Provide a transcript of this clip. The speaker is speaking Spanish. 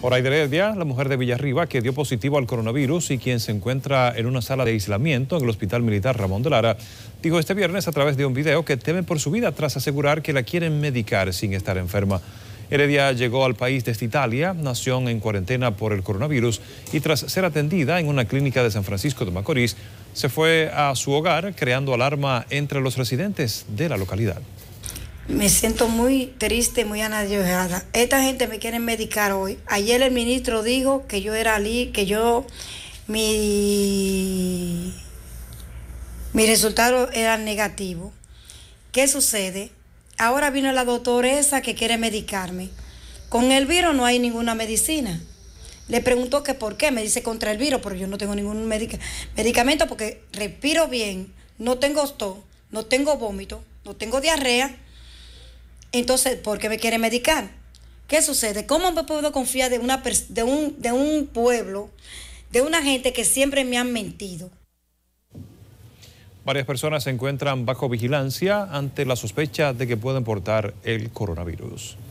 de Heredia, la mujer de Villarriba que dio positivo al coronavirus y quien se encuentra en una sala de aislamiento en el Hospital Militar Ramón de Lara, dijo este viernes a través de un video que temen por su vida tras asegurar que la quieren medicar sin estar enferma. Heredia llegó al país desde Italia, nació en cuarentena por el coronavirus y tras ser atendida en una clínica de San Francisco de Macorís, se fue a su hogar creando alarma entre los residentes de la localidad. Me siento muy triste, muy anadiojada. Esta gente me quiere medicar hoy. Ayer el ministro dijo que yo era que yo, mi, mi resultado era negativo. ¿Qué sucede? Ahora vino la doctoresa que quiere medicarme. Con el virus no hay ninguna medicina. Le pregunto que por qué, me dice contra el virus, pero yo no tengo ningún medicamento porque respiro bien, no tengo tos, no tengo vómito, no tengo diarrea entonces, ¿por qué me quiere medicar? ¿Qué sucede? ¿Cómo me puedo confiar de, una, de, un, de un pueblo, de una gente que siempre me han mentido? Varias personas se encuentran bajo vigilancia ante la sospecha de que pueden portar el coronavirus.